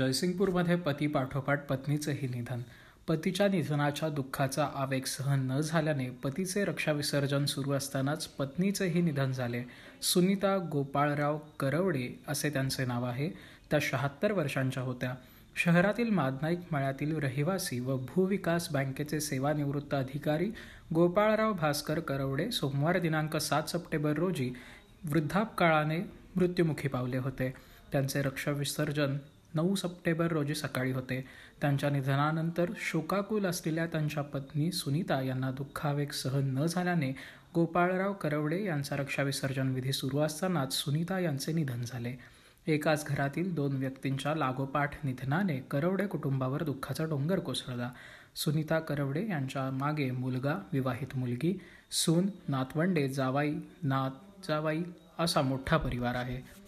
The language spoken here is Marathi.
जयसिंगपूरमध्ये पती पाठोपाठ पत्नीचंही निधन पतीच्या निधनाच्या दुःखाचा आवेग सहन न झाल्याने पतीचे रक्षाविसर्जन सुरू असतानाच पत्नीचेही निधन झाले सुनीता गोपाळराव करवडे असे त्यांचे नाव आहे त्या शहात्तर वर्षांच्या होत्या शहरातील मादनाईक मळ्यातील रहिवासी व भूविकास बँकेचे सेवानिवृत्त अधिकारी गोपाळराव भास्कर करवडे सोमवार दिनांक सात सप्टेंबर रोजी वृद्धापकाळाने मृत्युमुखी पावले होते त्यांचे रक्षाविसर्जन नऊ सप्टेंबर रोजी सकाळी होते त्यांच्या निधनानंतर शोकाकुल असलेल्या त्यांच्या पत्नी सुनीता यांना दुःखावेग सहन न झाल्याने गोपाळराव करवडे यांचा रक्षाविसर्जन विधी सुरू असतानाच सुनीता यांचे निधन झाले एकाच घरातील दोन व्यक्तींच्या लागोपाठ निधनाने करवडे कुटुंबावर दुःखाचा डोंगर कोसळला सुनीता करवडे यांच्या मागे मुलगा विवाहित मुलगी सून नातवंडे जावाई नात जावाई असा मोठा परिवार आहे